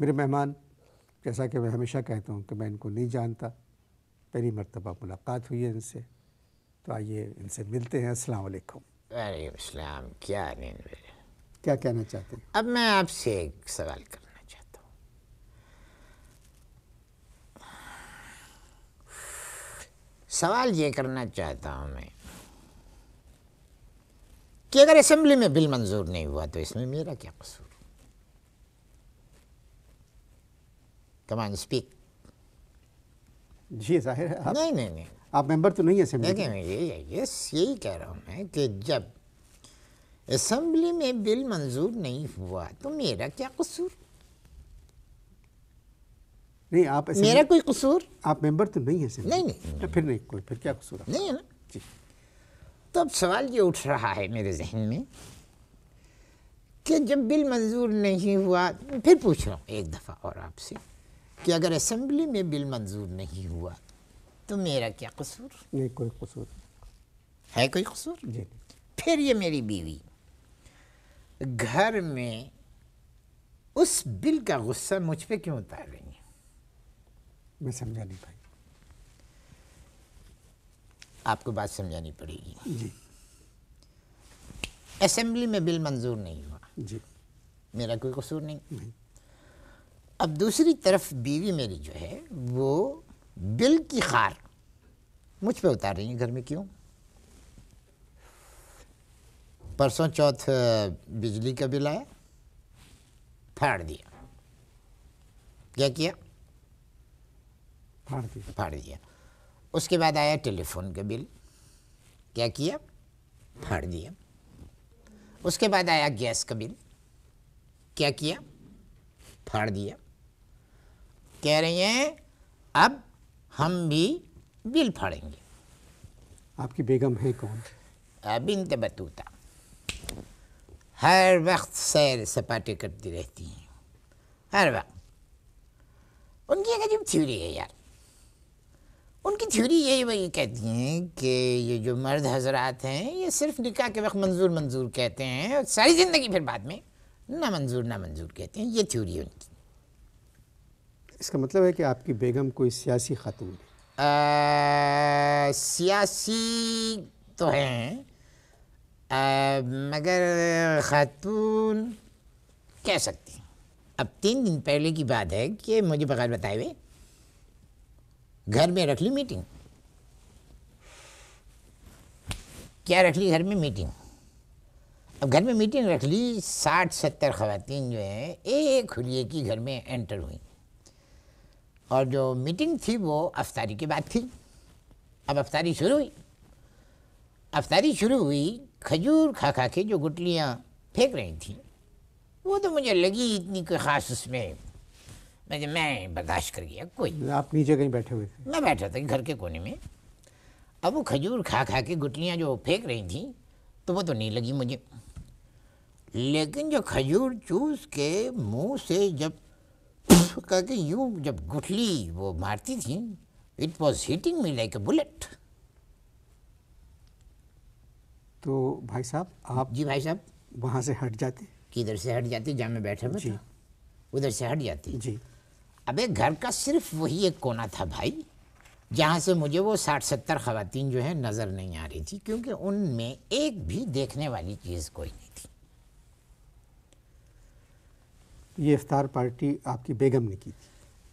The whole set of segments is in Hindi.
मेरे मेहमान जैसा कि मैं हमेशा कहता हूँ कि मैं इनको नहीं जानता पहली मरतबा मुलाकात हुई है इनसे तो आइए इनसे मिलते हैं अस्सलाम वालेकुम क्या क्या कहना चाहते हैं अब मैं आपसे एक सवाल करना चाहता हूँ सवाल ये करना चाहता हूँ मैं कि अगर असम्बली में बिल मंजूर नहीं हुआ तो इसमें मेरा क्या कसूर ऑन स्पीक जी जाहिर है आप नहीं नहीं नहीं आप मेंबर तो नहीं असेंबली देखिए मैं यही यस यही कह रहा हूँ मैं कि जब असम्बली में बिल मंजूर नहीं हुआ तो मेरा क्या कसूर नहीं आप मेरा कोई कसूर आप मेंबर तो नहीं है नहीं नहीं, नहीं तो नहीं फिर नहीं कोई फिर क्या कसूर नहीं है ना जी तो अब सवाल ये उठ रहा है मेरे जहन में कि जब बिल मंजूर नहीं हुआ फिर पूछ रहा हूँ एक दफ़ा और आपसे कि अगर असम्बली में बिल मंजूर नहीं हुआ तो मेरा क्या कसूर नहीं कोई कसूर है कोई कसूर जी फिर ये मेरी बीवी घर में उस बिल का गुस्सा मुझ पर क्यों उतार रही है मैं समझा नहीं भाई आपको बात समझानी पड़ेगी जी असेंबली में बिल मंजूर नहीं हुआ जी मेरा कोई कसूर नहीं, नहीं। अब दूसरी तरफ बीवी मेरी जो है वो बिल की खार मुझ पे उतार रही है घर में क्यों परसों चौथ बिजली का बिल आया फाड़ दिया क्या किया फाड़ दिया फाड़ दिया उसके बाद आया टेलीफोन का बिल क्या किया फाड़ दिया उसके बाद आया गैस का बिल क्या किया फाड़ दिया कह रही हैं अब हम भी बिल फाड़ेंगे आपकी बेगम है कौन बिनते बतूता हर वक्त सैर सपाटे करती रहती हैं हर वक्त उनकी एक अजीब थ्योरी है यार उनकी थ्योरी यही वही कहती हैं कि ये जो मर्द हजरात हैं ये सिर्फ निकाह के वक्त मंजूर मंजूर कहते हैं और सारी ज़िंदगी फिर बाद में ना मंजूर ना मंजूर कहते हैं ये थ्योरी है उनकी इसका मतलब है कि आपकी बेगम कोई सियासी खातून है सियासी तो हैं मगर खातून कह सकती हैं अब तीन दिन पहले की बात है कि मुझे बगैर बताए हुए घर में रख ली मीटिंग क्या रख ली घर में मीटिंग अब घर में मीटिंग रख ली साठ सत्तर खवतिन जो हैं एक खुलिए की घर में एंटर हुई और जो मीटिंग थी वो अफ्तारी की बात थी अब अफ्तारी शुरू हुई अफ्तारी शुरू हुई खजूर खा खा के जो गुटलियाँ फेंक रही थी वो तो मुझे लगी इतनी कोई ख़ास उसमें मैं मैं बर्दाश्त कर गया कोई आप नीचे कहीं बैठे हुए थे मैं बैठा था घर के कोने में अब वो खजूर खा खा के गुटलियाँ जो फेंक रही थी तो वो तो नहीं लगी मुझे लेकिन जो खजूर चूस के मुंह से जब उसको कहा कि यूँ जब गुठली वो मारती थी it was hitting me like a bullet तो भाई साहब आप जी भाई साहब वहाँ से हट जाते किधर से हट जाते जहाँ मैं बैठा हुआ उधर से हट जाती जी अबे घर का सिर्फ वही एक कोना था भाई जहाँ से मुझे वो साठ सत्तर खवतिन जो है नज़र नहीं आ रही थी क्योंकि उनमें एक भी देखने वाली चीज़ कोई नहीं थी ये इफ्तार पार्टी आपकी बेगम ने की थी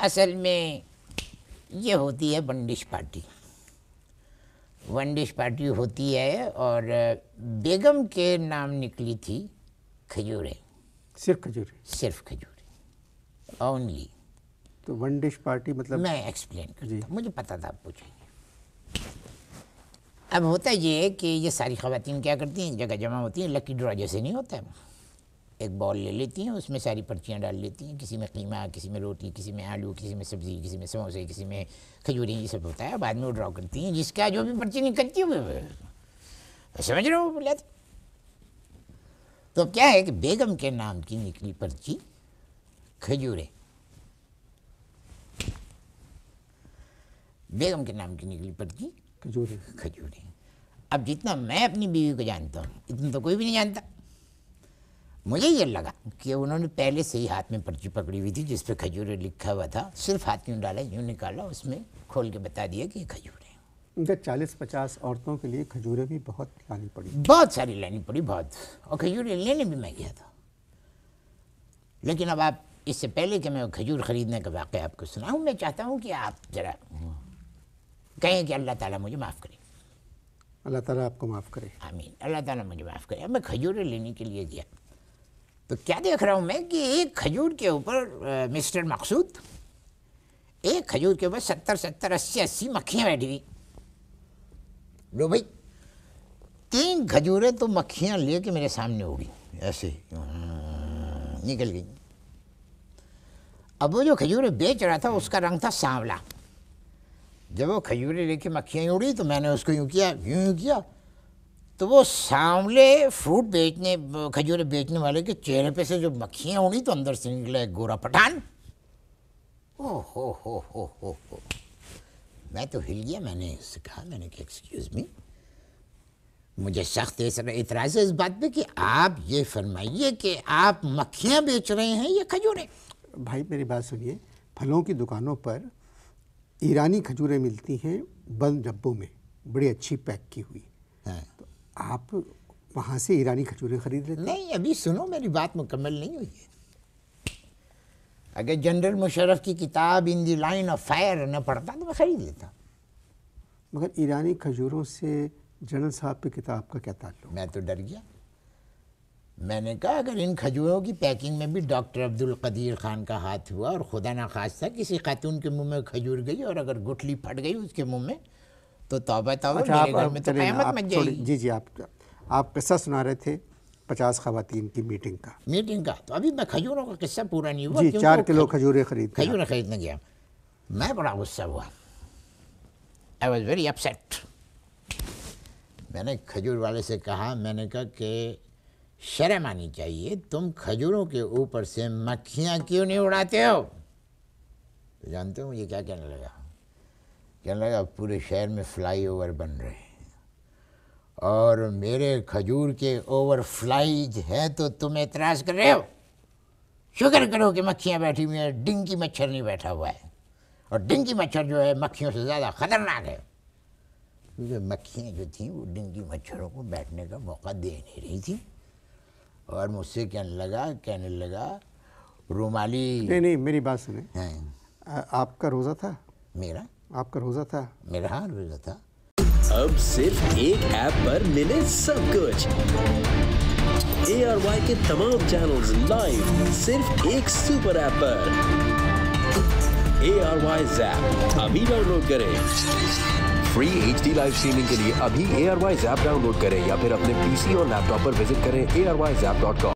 असल में ये होती है बंडिश पार्टी वनडिश पार्टी होती है और बेगम के नाम निकली थी खजूर सिर्फ खजूर सिर्फ खजूर ओनली तो वंडिश पार्टी मतलब मैं एक्सप्लेन करता मुझे पता था आप पूछेंगे अब होता ये कि ये सारी खातन क्या करती हैं जगह जमा होती हैं लकी ड्रॉ जैसे नहीं होता है एक बॉल ले लेती हैं उसमें सारी पर्चियाँ डाल लेती हैं किसी में कीमा किसी में रोटी किसी में आलू किसी में सब्ज़ी किसी में समोसे किसी में खजूरें ये सब होता है बाद में वो ड्रॉ करती हैं जिसका जो भी पर्ची निकलती है समझ रहे हो बोले तो, तो क्या है कि बेगम के नाम की निकली पर्ची खजूरें बेगम के नाम की निकली पर्ची खजूरें खजूरें अब जितना मैं अपनी बीवी को जानता हूँ इतना तो कोई भी नहीं जानता मुझे ये लगा कि उन्होंने पहले से ही हाथ में पर्ची पकड़ी हुई थी जिस पर खजूर लिखा हुआ था सिर्फ हाथ यूँ डाला यूँ निकाला उसमें खोल के बता दिया कि ये खजूर है उनका चालीस पचास औरतों के लिए खजूरें भी बहुत लानी पड़ी बहुत सारी लानी पड़ी बहुत और खजूरें लेने भी मैं गया था लेकिन अब आप इससे पहले कि मैं खजूर ख़रीदने का वाक़ आपको सुनाऊँ मैं चाहता हूँ कि आप ज़रा कहें कि अल्लाह ताला मुझे माफ़ करे अल्लाह ताला आपको माफ़ करे आमीन अल्लाह ताला मुझे माफ़ करे मैं खजूरें लेने के लिए गया तो क्या देख रहा हूँ मैं कि एक खजूर के ऊपर मिस्टर मकसूद एक खजूर के ऊपर सत्तर सत्तर अस्सी अस्सी मक्खियाँ बैठी हुई लो भाई तीन खजूरें तो मक्खियाँ ले के मेरे सामने उड़ी ऐसे हम्म, निकल गई अब वो जो खजूरें बेच रहा था उसका रंग था सांवला जब वो खजूरें लेके मक्खियाँ उड़ी तो मैंने उसको यूँ किया यूँ यूँ किया तो वो सांवले फ्रूट बेचने खजूर बेचने वाले के चेहरे पे से जो मक्खियाँ होंगी तो अंदर से निकला एक गोरा पठान ओ हो हो हो हो हो मैं तो हिल गया मैंने इससे कहा मैंने कहा एक्सक्यूज़ मी मुझे सख्त इतराज़ है इस बात पे कि आप ये फरमाइए कि आप मक्खियाँ बेच रहे हैं या खजूरें भाई मेरी बात सुनिए फलों की दुकानों पर ईरानी खजूरें मिलती हैं बंद डब्बों में बड़ी अच्छी पैक की हुई हाँ। तो आप वहाँ से ईरानी खजूरें खरीद लेते नहीं अभी सुनो मेरी बात मुकम्मल नहीं हुई है अगर जनरल मुशरफ की किताब in the line of fire न पढ़ता तो मैं ख़रीद लेता मगर ईरानी खजूरों से जनरल साहब की किताब का क्या ताल्लुक मैं तो डर गया मैंने कहा अगर इन खजूरों की पैकिंग में भी डॉक्टर अब्दुल कदीर खान का हाथ हुआ और खुदा ना था किसी खातून के मुंह में खजूर गई और अगर गुठली फट गई उसके मुंह में तो तौबा तौबा अच्छा, मेरे घर में तो क़यामत मच जाएगी जी जी आप आप किस्सा सुना रहे थे पचास खातन की मीटिंग का मीटिंग का तो अभी मैं खजूरों का किस्सा पूरा नहीं हुआ जी चार किलो खजूरें खरीद खजूरें खरीदने गया मैं बड़ा गुस्सा हुआ आई वॉज़ वेरी अपसेट मैंने खजूर वाले से कहा मैंने कहा कि शर्म आनी चाहिए तुम खजूरों के ऊपर से मक्खियाँ क्यों नहीं उड़ाते हो तो जानते हो मुझे क्या कहने लगा कहने लगा पूरे शहर में फ्लाई ओवर बन रहे हैं और मेरे खजूर के ओवर फ्लाईज हैं तो तुम एतराज़ कर रहे हो शुक्र करो कि मक्खियाँ बैठी हुई हैं डिंकी मच्छर नहीं बैठा हुआ है और डिंकी मच्छर जो है मक्खियों से ज़्यादा ख़तरनाक है क्योंकि मक्खियाँ जो थीं वो डिंकी मच्छरों को बैठने का मौका दे नहीं रही थी और मुझसे कहने लगा कहने लगा रुमाली नहीं नहीं मेरी बात सुने आपका रोज़ा था मेरा आपका रोज़ा था मेरा हाँ रोज़ा था अब सिर्फ एक ऐप पर मिले सब कुछ ए आर वाई के तमाम चैनल्स लाइव सिर्फ एक सुपर ऐप पर ए आर वाई जैप अभी डाउनलोड करें free H D live streaming के लिए अभी A R Y Zap download करें या फिर अपने पीसी और लैपटॉप पर विजिट करें A R Y Zap dot com